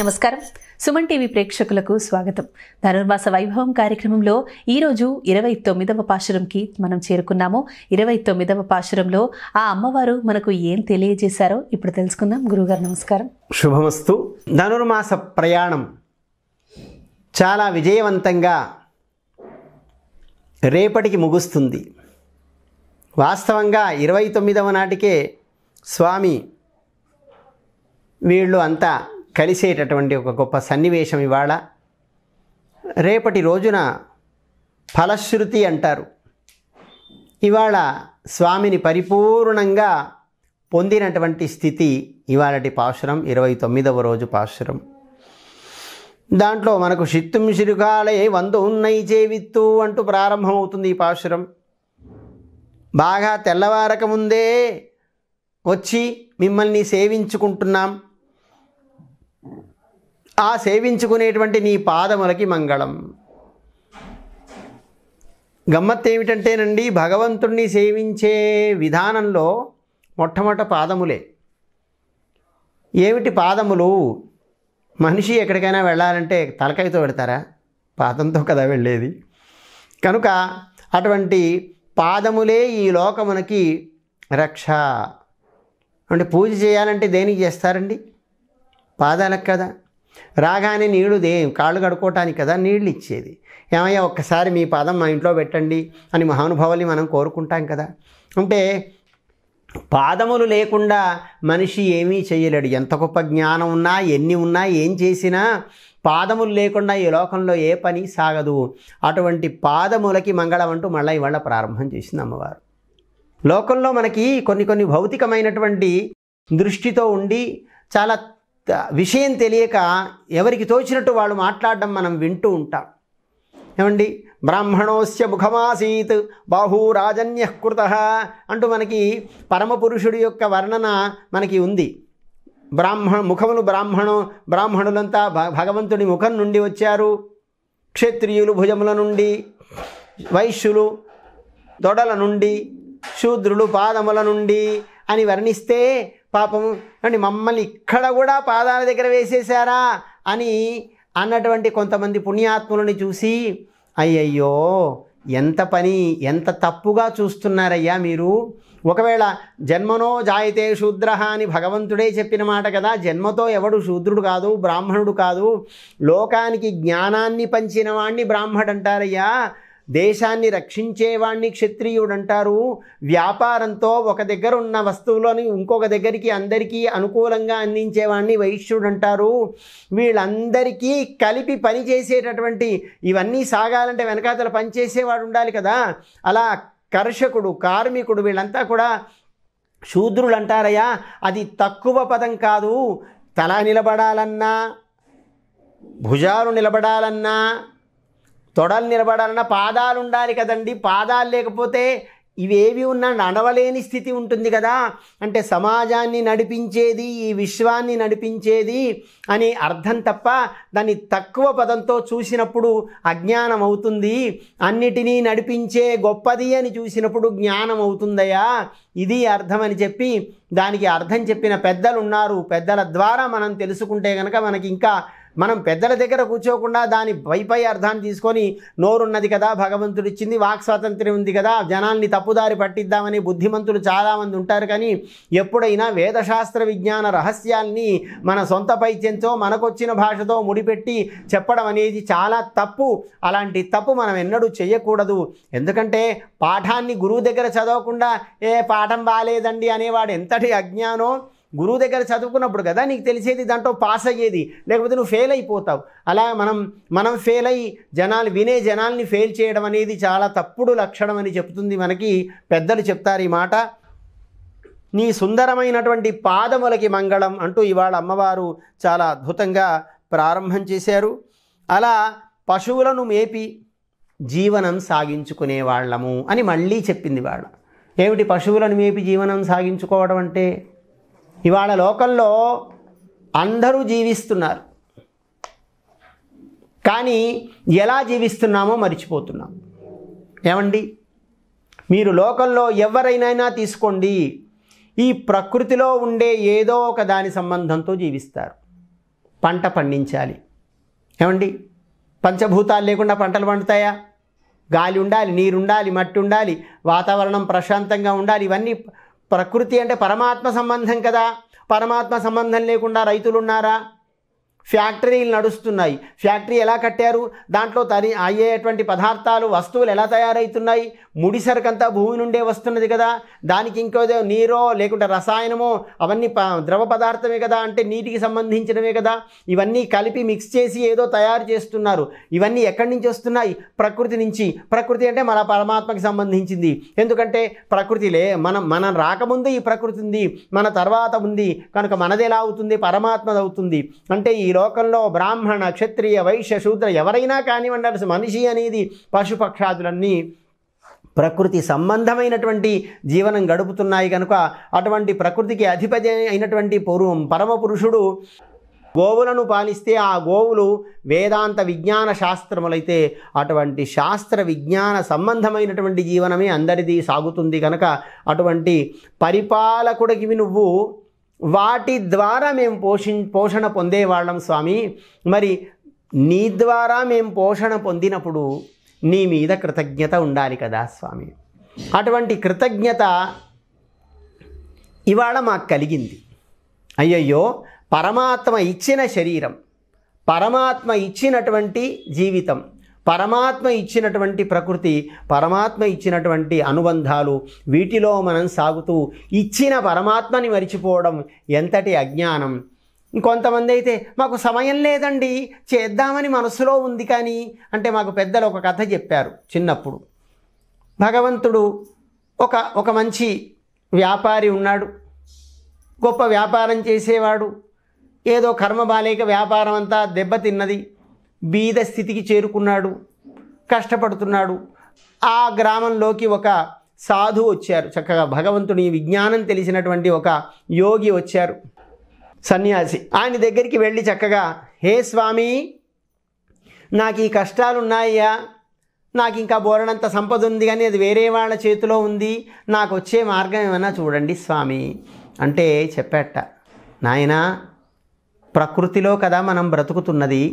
నమస్కారం సుమన్ టీవీ ప్రేక్షకులకు స్వాగతం ధనుర్మాస వైభవం కార్యక్రమంలో ఈరోజు ఇరవై తొమ్మిదవ పాశురంకి మనం చేరుకున్నాము ఇరవై తొమ్మిదవ పాశురంలో ఆ అమ్మవారు మనకు ఏం తెలియజేశారో ఇప్పుడు తెలుసుకుందాం గురుగారు నమస్కారం శుభమస్తు ధనుర్మాస ప్రయాణం చాలా విజయవంతంగా రేపటికి ముగుస్తుంది వాస్తవంగా ఇరవై తొమ్మిదవ నాటికే స్వామి వీళ్ళు అంతా కలిసేటటువంటి ఒక గొప్ప సన్నివేశం ఇవాళ రేపటి రోజున ఫలశ్రుతి అంటారు ఇవాళ స్వామిని పరిపూర్ణంగా పొందినటువంటి స్థితి ఇవాళటి పాశురం ఇరవై తొమ్మిదవ రోజు పాశురం దాంట్లో మనకు శిత్తుం శిరుకాలే వందు ఉన్నై చేవిత్తు అంటూ ప్రారంభమవుతుంది ఈ పాశురం బాగా తెల్లవారక ముందే వచ్చి మిమ్మల్ని సేవించుకుంటున్నాం ఆ సేవించుకునేటువంటి నీ పాదములకి మంగళం గమ్మత్ ఏమిటంటేనండి భగవంతుణ్ణి సేవించే విధానంలో మొట్టమొదట పాదములే ఏమిటి పాదములు మనిషి ఎక్కడికైనా వెళ్ళాలంటే తలకాయతో పెడతారా పాదంతో కదా వెళ్ళేది కనుక అటువంటి పాదములే ఈ లోకమునకి రక్ష అంటే పూజ చేయాలంటే దేనికి చేస్తారండి పాదాలకు కదా రాగానే నీళ్లు దే కాళ్ళు కడుక్కోవటానికి కదా నీళ్ళు ఇచ్చేది ఏమయ్యా ఒక్కసారి మీ పాదం మా ఇంట్లో పెట్టండి అని మహానుభావుల్ని మనం కోరుకుంటాం కదా అంటే పాదములు లేకుండా మనిషి ఏమీ చేయలేడు ఎంత గొప్ప జ్ఞానం ఉన్నా ఎన్ని ఉన్నా ఏం చేసినా పాదములు లేకుండా ఈ లోకంలో ఏ పని సాగదు అటువంటి పాదములకి మంగళం అంటూ మళ్ళీ ఇవాళ ప్రారంభం చేసింది అమ్మవారు లోకంలో మనకి కొన్ని కొన్ని భౌతికమైనటువంటి దృష్టితో ఉండి చాలా విషయం తెలియక ఎవరికి తోచినట్టు వాళ్ళు మాట్లాడడం మనం వింటూ ఉంటాం ఏమండి బ్రాహ్మణోస్య ముఖమాసీత్ కృత అంటూ మనకి పరమపురుషుడి యొక్క వర్ణన మనకి ఉంది బ్రాహ్మణ ముఖములు బ్రాహ్మణు బ్రాహ్మణులంతా భగవంతుడి ముఖం నుండి వచ్చారు క్షత్రియులు భుజముల నుండి వైశ్యులు దొడల నుండి శూద్రులు పాదముల నుండి అని వర్ణిస్తే పాపం అండి మమ్మల్ని ఇక్కడ కూడా పాదాల దగ్గర వేసేశారా అని అన్నటువంటి కొంతమంది పుణ్యాత్ములని చూసి అయ్యయ్యో ఎంత పని ఎంత తప్పుగా చూస్తున్నారయ్యా మీరు ఒకవేళ జన్మనో జాయితే శూద్ర అని భగవంతుడే చెప్పిన మాట కదా జన్మతో ఎవడు శూద్రుడు కాదు బ్రాహ్మణుడు కాదు లోకానికి జ్ఞానాన్ని పంచిన వాణ్ణి బ్రాహ్మడు అంటారయ్యా దేశాన్ని రక్షించేవాణ్ణి క్షత్రియుడు అంటారు వ్యాపారంతో ఒక దగ్గర ఉన్న వస్తువులను ఇంకొక దగ్గరికి అందరికీ అనుకూలంగా అందించేవాణ్ణి వైశ్యుడు అంటారు వీళ్ళందరికీ కలిపి పనిచేసేటటువంటి ఇవన్నీ సాగాలంటే వెనకాతల పనిచేసేవాడు ఉండాలి కదా అలా కర్షకుడు కార్మికుడు వీళ్ళంతా కూడా శూద్రులు అంటారయ్యా అది తక్కువ పదం కాదు తల నిలబడాలన్నా భుజాలు నిలబడాలన్నా తొడలు నిలబడాలన్నా పాదాలు ఉండాలి కదండి పాదాలు లేకపోతే ఇవేవి ఉన్నా నడవలేని స్థితి ఉంటుంది కదా అంటే సమాజాన్ని నడిపించేది ఈ విశ్వాన్ని నడిపించేది అని అర్థం తప్ప దాన్ని తక్కువ పదంతో చూసినప్పుడు అజ్ఞానం అవుతుంది అన్నిటినీ నడిపించే గొప్పది అని చూసినప్పుడు జ్ఞానం అవుతుందయా ఇది అర్థం అని చెప్పి దానికి అర్థం చెప్పిన పెద్దలు ఉన్నారు పెద్దల ద్వారా మనం తెలుసుకుంటే కనుక మనకి ఇంకా మనం పెద్దల దగ్గర కూర్చోకుండా దాని పైపై అర్థాన్ని తీసుకొని నోరున్నది కదా భగవంతుడు ఇచ్చింది వాక్ స్వాతంత్ర్యం ఉంది కదా జనాల్ని తప్పుదారి పట్టిద్దామని బుద్ధిమంతులు చాలామంది ఉంటారు కానీ ఎప్పుడైనా వేదశాస్త్ర విజ్ఞాన రహస్యాల్ని మన సొంత పైత్యంతో మనకొచ్చిన భాషతో ముడిపెట్టి చెప్పడం అనేది చాలా తప్పు అలాంటి తప్పు మనం ఎన్నడూ చేయకూడదు ఎందుకంటే పాఠాన్ని గురువు దగ్గర చదవకుండా ఏ పాఠం బాగాలేదండి అనేవాడు ఎంతటి అజ్ఞానో గురువు దగ్గర చదువుకున్నప్పుడు కదా నీకు తెలిసేది దాంట్లో పాస్ అయ్యేది లేకపోతే నువ్వు ఫెయిల్ అయిపోతావు అలా మనం మనం ఫెయిల్ అయ్యి జనాలు వినే జనాల్ని ఫెయిల్ చేయడం అనేది చాలా తప్పుడు లక్షణం అని చెప్తుంది మనకి పెద్దలు చెప్తారు ఈ మాట నీ సుందరమైనటువంటి పాదములకి మంగళం అంటూ ఇవాళ అమ్మవారు చాలా అద్భుతంగా ప్రారంభం చేశారు అలా పశువులను మేపి జీవనం సాగించుకునే వాళ్ళము అని మళ్ళీ చెప్పింది వాళ్ళ ఏమిటి పశువులను మేపి జీవనం సాగించుకోవడం అంటే ఇవాళ లోకంలో అందరూ జీవిస్తున్నారు కానీ ఎలా జీవిస్తున్నామో మర్చిపోతున్నాం ఏమండి మీరు లోకంలో ఎవరైనా తీసుకోండి ఈ ప్రకృతిలో ఉండే ఏదో ఒక దాని సంబంధంతో జీవిస్తారు పంట పండించాలి ఏమండి పంచభూతాలు లేకుండా పంటలు పండుతాయా గాలి ఉండాలి నీరుండాలి మట్టి ఉండాలి వాతావరణం ప్రశాంతంగా ఉండాలి ఇవన్నీ ప్రకృతి అంటే పరమాత్మ సంబంధం కదా పరమాత్మ సంబంధం లేకుండా రైతులు ఉన్నారా ఫ్యాక్టరీలు నడుస్తున్నాయి ఫ్యాక్టరీ ఎలా కట్టారు దాంట్లో తరి అయ్యేటువంటి పదార్థాలు వస్తువులు ఎలా తయారవుతున్నాయి ముడి భూమి నుండే వస్తున్నది కదా దానికి ఇంకోదే నీరో లేకుంటే రసాయనమో అవన్నీ ద్రవ పదార్థమే కదా అంటే నీటికి సంబంధించినవే కదా ఇవన్నీ కలిపి మిక్స్ చేసి ఏదో తయారు చేస్తున్నారు ఇవన్నీ ఎక్కడి నుంచి వస్తున్నాయి ప్రకృతి నుంచి ప్రకృతి అంటే మన పరమాత్మకి సంబంధించింది ఎందుకంటే ప్రకృతిలే మనం మనం రాకముందు ఈ ప్రకృతి ఉంది మన తర్వాత ఉంది కనుక మనది ఎలా అవుతుంది పరమాత్మది అవుతుంది అంటే ఈ లోకంలో బ్రాహ్మణ క్షత్రియ వైశ్య శూద్ర ఎవరైనా కానివ్వండి మనిషి అనేది పశుపక్షాదులన్నీ ప్రకృతి సంబంధమైనటువంటి జీవనం గడుపుతున్నాయి కనుక అటువంటి ప్రకృతికి అధిపతి అయినటువంటి పూర్వం పరమ పురుషుడు గోవులను పాలిస్తే ఆ గోవులు వేదాంత విజ్ఞాన శాస్త్రములైతే అటువంటి శాస్త్ర విజ్ఞాన సంబంధమైనటువంటి జీవనమే అందరిది సాగుతుంది కనుక అటువంటి పరిపాలకుడికి నువ్వు వాటి ద్వారా మేము పోషి పోషణ పొందేవాళ్ళం స్వామి మరి నీ ద్వారా మేము పోషణ పొందినప్పుడు నీ మీద కృతజ్ఞత ఉండాలి కదా స్వామి అటువంటి కృతజ్ఞత ఇవాళ మాకు కలిగింది అయ్యయ్యో పరమాత్మ ఇచ్చిన శరీరం పరమాత్మ ఇచ్చినటువంటి జీవితం పరమాత్మ ఇచ్చినటువంటి ప్రకృతి పరమాత్మ ఇచ్చినటువంటి అనుబంధాలు వీటిలో మనం సాగుతూ ఇచ్చిన పరమాత్మని మరిచిపోవడం ఎంతటి అజ్ఞానం ఇంకొంతమంది అయితే మాకు సమయం లేదండి చేద్దామని మనసులో ఉంది కానీ అంటే మాకు పెద్దలు ఒక కథ చెప్పారు చిన్నప్పుడు భగవంతుడు ఒక ఒక మంచి వ్యాపారి ఉన్నాడు గొప్ప వ్యాపారం చేసేవాడు ఏదో కర్మ బాలేక వ్యాపారం అంతా దెబ్బతిన్నది బీద స్థితికి చేరుకున్నాడు కష్టపడుతున్నాడు ఆ గ్రామంలోకి ఒక సాధువు వచ్చారు చక్కగా భగవంతుని విజ్ఞానం తెలిసినటువంటి ఒక యోగి వచ్చారు సన్యాసి ఆయన దగ్గరికి వెళ్ళి చక్కగా హే స్వామి నాకు ఈ కష్టాలు ఉన్నాయ్యా నాకు ఇంకా బోరడంత సంపద ఉంది కానీ అది వేరే వాళ్ళ చేతిలో ఉంది నాకు వచ్చే మార్గం ఏమైనా చూడండి స్వామి అంటే చెప్పేట నాయన ప్రకృతిలో కదా మనం బ్రతుకుతున్నది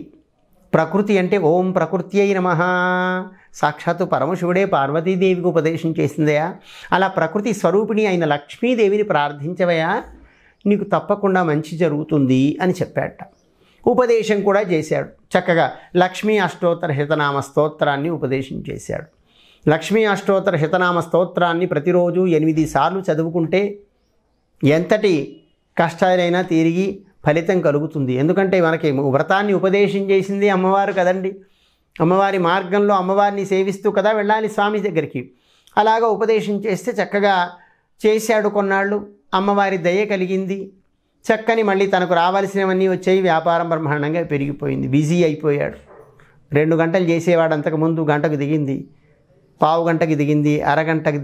ప్రకృతి అంటే ఓం ప్రకృతి అయి నమ సాక్షాత్తు పరమశివుడే పార్వతీదేవికి ఉపదేశం చేసిందయా అలా ప్రకృతి స్వరూపిణి అయిన లక్ష్మీదేవిని ప్రార్థించవయా నీకు తప్పకుండా మంచి జరుగుతుంది అని చెప్పాడట ఉపదేశం కూడా చేశాడు చక్కగా లక్ష్మీ అష్టోత్తర హితనామ స్తోత్రాన్ని ఉపదేశం చేశాడు లక్ష్మీ అష్టోత్తర హితనామ స్తోత్రాన్ని ప్రతిరోజు ఎనిమిది సార్లు చదువుకుంటే ఎంతటి కష్టాలైనా తిరిగి ఫలితం కలుగుతుంది ఎందుకంటే మనకి వ్రతాన్ని ఉపదేశం చేసింది అమ్మవారు కదండి అమ్మవారి మార్గంలో అమ్మవారిని సేవిస్తూ కదా వెళ్ళాలి స్వామి దగ్గరికి అలాగా ఉపదేశం చేస్తే చక్కగా చేశాడు కొన్నాళ్ళు అమ్మవారి దయ కలిగింది చక్కని మళ్ళీ తనకు రావాల్సినవన్నీ వచ్చాయి వ్యాపారం బ్రహ్మాండంగా పెరిగిపోయింది బిజీ అయిపోయాడు రెండు గంటలు చేసేవాడు అంతకుముందు గంటకు దిగింది పావు గంటకి దిగింది అరగంటకి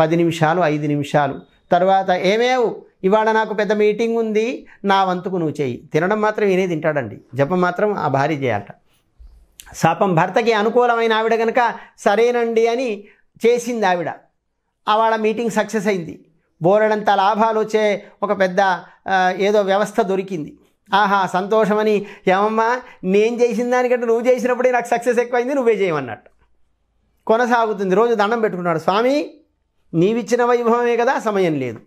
పది నిమిషాలు ఐదు నిమిషాలు తర్వాత ఏమేవు ఇవాళ నాకు పెద్ద మీటింగ్ ఉంది నా వంతుకు నువ్వు చేయి తినడం మాత్రం ఈయనే తింటాడండి జపం మాత్రం ఆ భార్య చేయాలట శాపం భర్తకి అనుకూలమైన ఆవిడ కనుక సరేనండి అని చేసింది ఆవిడ వాళ్ళ మీటింగ్ సక్సెస్ అయింది బోరడంత లాభాలు వచ్చే ఒక పెద్ద ఏదో వ్యవస్థ దొరికింది ఆహా సంతోషమని ఏమమ్మా నేను చేసిన దానికంటే నువ్వు చేసినప్పుడే నాకు సక్సెస్ ఎక్కువైంది నువ్వే చేయమన్నట్టు కొనసాగుతుంది రోజు దండం పెట్టుకున్నాడు స్వామి నీవిచ్చిన వైభవమే కదా సమయం లేదు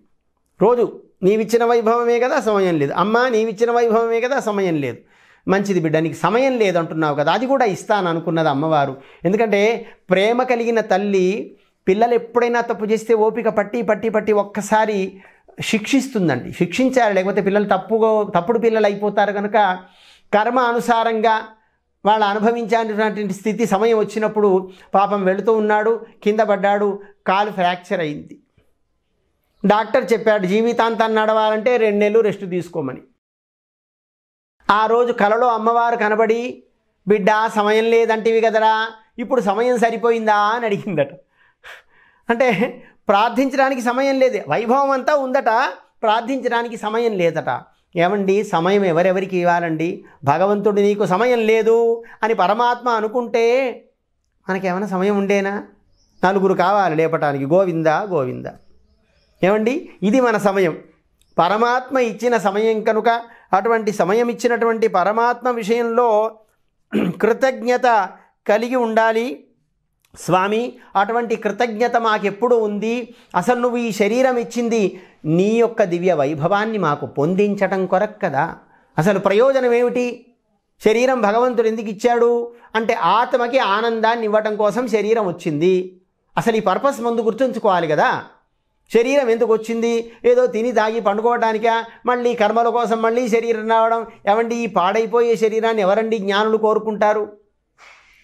రోజు నీవిచ్చిన వైభవమే కదా సమయం లేదు అమ్మ నీవిచ్చిన వైభవమే కదా సమయం లేదు మంచిది బిడ్డ నీకు సమయం లేదంటున్నావు కదా అది కూడా ఇస్తాను అనుకున్నది అమ్మవారు ఎందుకంటే ప్రేమ కలిగిన తల్లి పిల్లలు ఎప్పుడైనా తప్పు చేస్తే ఓపిక పట్టి పట్టి పట్టి ఒక్కసారి శిక్షిస్తుందండి శిక్షించాలి లేకపోతే పిల్లలు తప్పుగా తప్పుడు పిల్లలు అయిపోతారు కనుక కర్మ అనుసారంగా వాళ్ళు అనుభవించేటువంటి స్థితి సమయం వచ్చినప్పుడు పాపం వెళుతూ ఉన్నాడు కింద పడ్డాడు కాలు ఫ్రాక్చర్ అయింది డాక్టర్ చెప్పాడు జీవితాంతాన్ని నడవాలంటే రెండు నెలలు రెస్ట్ తీసుకోమని ఆ రోజు కలలో అమ్మవారు కనబడి బిడ్డ సమయం లేదంటివి కదరా ఇప్పుడు సమయం సరిపోయిందా అని అడిగిందట అంటే ప్రార్థించడానికి సమయం లేదు వైభవం అంతా ఉందట ప్రార్థించడానికి సమయం లేదట ఏమండి సమయం ఎవరెవరికి ఇవ్వాలండి భగవంతుడు నీకు సమయం లేదు అని పరమాత్మ అనుకుంటే మనకేమైనా సమయం ఉండేనా నలుగురు కావాలి లేపటానికి గోవింద గోవింద ఏమండి ఇది మన సమయం పరమాత్మ ఇచ్చిన సమయం కనుక అటువంటి సమయం ఇచ్చినటువంటి పరమాత్మ విషయంలో కృతజ్ఞత కలిగి ఉండాలి స్వామి అటువంటి కృతజ్ఞత మాకెప్పుడు ఉంది అసలు నువ్వు ఈ శరీరం ఇచ్చింది నీ యొక్క దివ్య వైభవాన్ని మాకు పొందించటం కొరకు కదా అసలు ప్రయోజనం ఏమిటి శరీరం భగవంతుడు ఎందుకు ఇచ్చాడు అంటే ఆత్మకి ఆనందాన్ని ఇవ్వటం కోసం శరీరం వచ్చింది అసలు ఈ పర్పస్ ముందు గుర్తుంచుకోవాలి కదా శరీరం ఎందుకు వచ్చింది ఏదో తిని తాగి పండుకోవడానికా మళ్ళీ కర్మల కోసం మళ్ళీ శరీరం రావడం ఏమండి ఈ పాడైపోయే శరీరాన్ని ఎవరండి జ్ఞానులు కోరుకుంటారు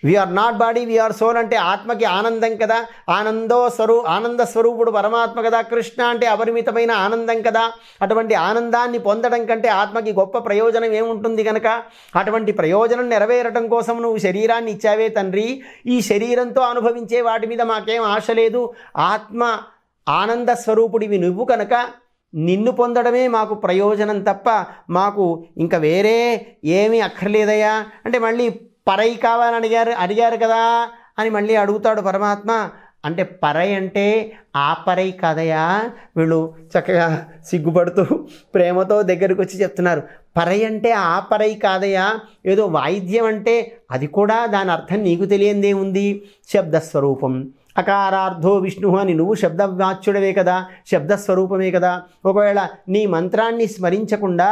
we are not body we are soul అంటే ఆత్మకి ఆనందం కదా ఆనందో స్వరూ ఆనంద స్వరూపుడు పరమాత్మ కదా కృష్ణ అంటే అపరిమితమైన ఆనందం కదా అటువంటి ఆనందాన్ని పొందడం కంటే ఆత్మకి గొప్ప ప్రయోజనం ఏముంటుంది కనుక అటువంటి ప్రయోజనం నెరవేరటం కోసం నువ్వు శరీరాన్ని ఇచ్చావే తండ్రి ఈ శరీరంతో అనుభవించే వాటి మీద మాకేం ఆశ లేదు ఆత్మ ఆనంద స్వరూపుడివి నువ్వు కనుక నిన్ను పొందడమే మాకు ప్రయోజనం తప్ప మాకు ఇంకా వేరే ఏమీ అక్కర్లేదయ్యా అంటే మళ్ళీ పరై కావాలని అడిగారు అడిగారు కదా అని మళ్ళీ అడుగుతాడు పరమాత్మ అంటే పరై అంటే ఆ పరై కాదయా వీళ్ళు చక్కగా సిగ్గుపడుతూ ప్రేమతో దగ్గరకు వచ్చి చెప్తున్నారు పరై అంటే ఆ పరై కాదయా ఏదో వాయిద్యం అంటే అది కూడా దాని అర్థం నీకు తెలియందే ఉంది శబ్దస్వరూపం అకారార్థో విష్ణు అని నువ్వు శబ్దవాచ్యుడవే కదా శబ్దస్వరూపమే కదా ఒకవేళ నీ మంత్రాన్ని స్మరించకుండా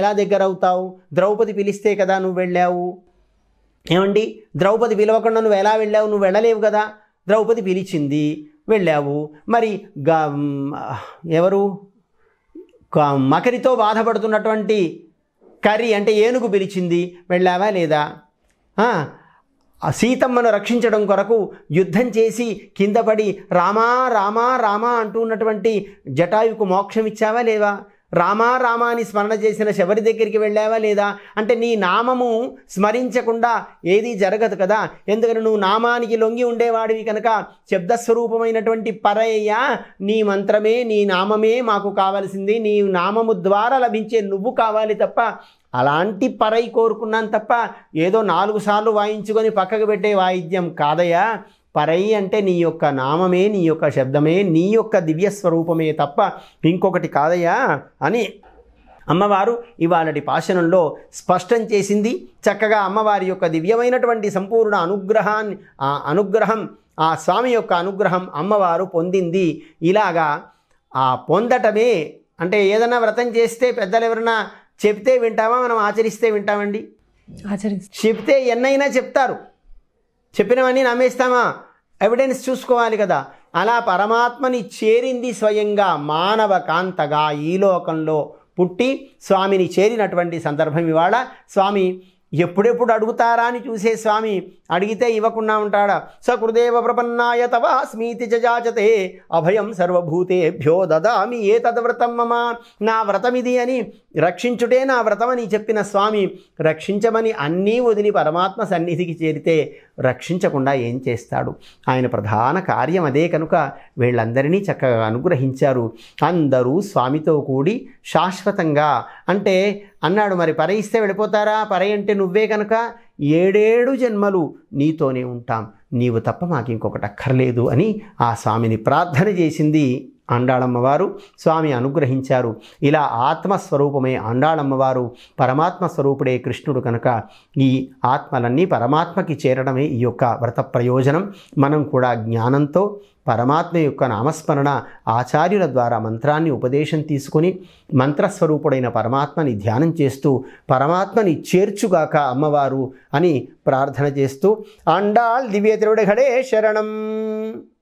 ఎలా దగ్గరవుతావు ద్రౌపది పిలిస్తే కదా నువ్వు వెళ్ళావు ఏమండి ద్రౌపది పిలవకుండా నువ్వు ఎలా వెళ్ళావు నువ్వు వెళ్ళలేవు కదా ద్రౌపది పిలిచింది వెళ్ళావు మరి గా ఎవరు మకరితో బాధపడుతున్నటువంటి కర్రీ అంటే ఏనుగు పిలిచింది వెళ్ళావా లేదా సీతమ్మను రక్షించడం కొరకు యుద్ధం చేసి కిందపడి రామా రామా రామా అంటూ ఉన్నటువంటి జటాయుకు మోక్షం ఇచ్చావా లేవా రామా రామాని స్మరణ చేసిన శబరి దగ్గరికి వెళ్ళావా లేదా అంటే నీ నామము స్మరించకుండా ఏదీ జరగదు కదా ఎందుకని నువ్వు నామానికి లొంగి ఉండేవాడివి కనుక శబ్దస్వరూపమైనటువంటి పరయ్య నీ మంత్రమే నీ నామమే మాకు కావలసింది నీ నామము ద్వారా లభించే నువ్వు కావాలి తప్ప అలాంటి పరై కోరుకున్నాను తప్ప ఏదో నాలుగు సార్లు వాయించుకొని పక్కకు పెట్టే వాయిద్యం కాదయ్యా పరై అంటే నీ యొక్క నామమే నీ యొక్క శబ్దమే నీ యొక్క దివ్య స్వరూపమే తప్ప ఇంకొకటి కాదయ్యా అని అమ్మవారు ఇవాళటి పాశనంలో స్పష్టం చేసింది చక్కగా అమ్మవారి యొక్క దివ్యమైనటువంటి సంపూర్ణ అనుగ్రహాన్ని ఆ అనుగ్రహం ఆ స్వామి యొక్క అనుగ్రహం అమ్మవారు పొందింది ఇలాగా ఆ పొందటమే అంటే ఏదైనా వ్రతం చేస్తే పెద్దలు ఎవరైనా చెప్తే వింటామా మనం ఆచరిస్తే వింటామండి ఆచరి చెప్తే ఎన్నైనా చెప్తారు చెప్పినవన్నీ నమ్మేస్తామా ఎవిడెన్స్ చూసుకోవాలి కదా అలా పరమాత్మని చేరింది స్వయంగా మానవ కాంతగా ఈ లోకంలో పుట్టి స్వామిని చేరినటువంటి సందర్భం ఇవాళ స్వామి ఎప్పుడెప్పుడు అడుగుతారా అని చూసే స్వామి అడిగితే ఇవ్వకుండా ఉంటాడా సకృదేవ ప్రపన్నాయ స్మీతి జాచతే అభయం సర్వభూతేభ్యో దదామి ఏ తద్వ్రతం మమ నా వ్రతమిది అని రక్షించుటే నా వ్రతమని చెప్పిన స్వామి రక్షించమని అన్నీ వదిలి పరమాత్మ సన్నిధికి చేరితే రక్షించకుండా ఏం చేస్తాడు ఆయన ప్రధాన కార్యం అదే కనుక వీళ్ళందరినీ చక్కగా అనుగ్రహించారు అందరూ స్వామితో కూడి శాశ్వతంగా అంటే అన్నాడు మరి పరయిస్తే వెళ్ళిపోతారా పర అంటే నువ్వే కనుక ఏడేడు జన్మలు నీతోనే ఉంటాం నీవు తప్ప మాకు ఇంకొకటి అక్కర్లేదు అని ఆ స్వామిని ప్రార్థన చేసింది అండాళమ్మవారు స్వామి అనుగ్రహించారు ఇలా ఆత్మస్వరూపమే అండాళమ్మవారు పరమాత్మ స్వరూపుడే కృష్ణుడు కనుక ఈ ఆత్మలన్నీ పరమాత్మకి చేరడమే ఈ యొక్క వ్రత ప్రయోజనం మనం కూడా జ్ఞానంతో పరమాత్మ యొక్క నామస్మరణ ఆచార్యుల ద్వారా మంత్రాన్ని ఉపదేశం తీసుకుని మంత్రస్వరూపుడైన పరమాత్మని ధ్యానం చేస్తూ పరమాత్మని చేర్చుగాక అమ్మవారు అని ప్రార్థన చేస్తూ అండాళ్ దివ్య ఘడే శరణం